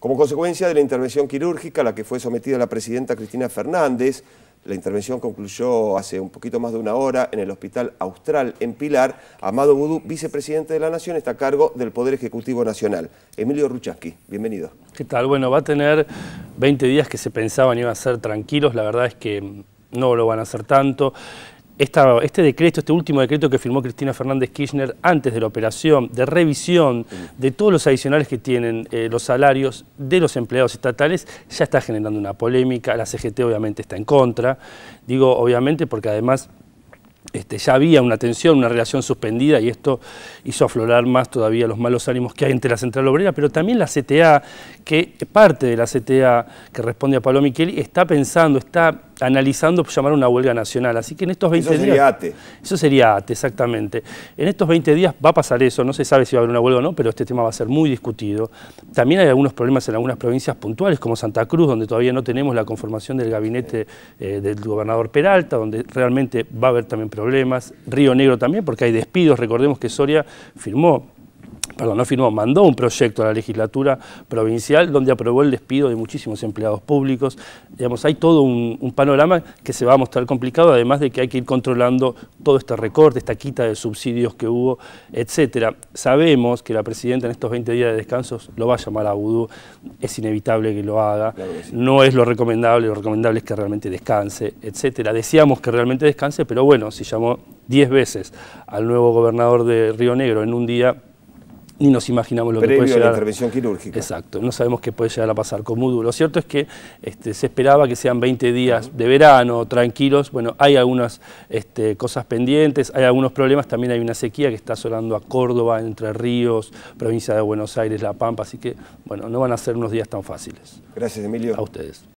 Como consecuencia de la intervención quirúrgica a la que fue sometida la presidenta Cristina Fernández, la intervención concluyó hace un poquito más de una hora en el Hospital Austral en Pilar. Amado Budú, vicepresidente de la Nación, está a cargo del Poder Ejecutivo Nacional. Emilio Ruchaski, bienvenido. ¿Qué tal? Bueno, va a tener 20 días que se pensaban iban a ser tranquilos. La verdad es que no lo van a hacer tanto este decreto, este último decreto que firmó Cristina Fernández Kirchner antes de la operación, de revisión de todos los adicionales que tienen eh, los salarios de los empleados estatales, ya está generando una polémica, la CGT obviamente está en contra, digo obviamente porque además este, ya había una tensión, una relación suspendida y esto hizo aflorar más todavía los malos ánimos que hay entre la Central Obrera, pero también la CTA, que parte de la CTA que responde a Pablo Micheli, está pensando, está analizando pues, llamar una huelga nacional. Así que en estos 20 días... Eso sería ATE. Eso sería ATE, exactamente. En estos 20 días va a pasar eso, no se sabe si va a haber una huelga o no, pero este tema va a ser muy discutido. También hay algunos problemas en algunas provincias puntuales, como Santa Cruz, donde todavía no tenemos la conformación del gabinete eh, del gobernador Peralta, donde realmente va a haber también problemas. Río Negro también, porque hay despidos. Recordemos que Soria firmó perdón, no firmó, mandó un proyecto a la legislatura provincial donde aprobó el despido de muchísimos empleados públicos. Digamos, hay todo un, panorama que se va a mostrar complicado, además de que hay que ir controlando todo este recorte, esta quita de subsidios que hubo, etcétera. Sabemos que la presidenta en estos 20 días de descansos lo va a llamar a Vudú, es inevitable que lo haga, no es lo recomendable, lo recomendable es que realmente descanse, etcétera. Decíamos que realmente descanse, pero bueno, si llamó 10 veces al nuevo gobernador de Río Negro en un día, ni nos imaginamos lo que puede llegar. la intervención quirúrgica. Exacto, no sabemos qué puede llegar a pasar con Mudu. Lo cierto es que este, se esperaba que sean 20 días de verano, tranquilos. Bueno, hay algunas este, cosas pendientes, hay algunos problemas. También hay una sequía que está asolando a Córdoba, Entre Ríos, provincia de Buenos Aires, La Pampa. Así que, bueno, no van a ser unos días tan fáciles. Gracias, Emilio. A ustedes.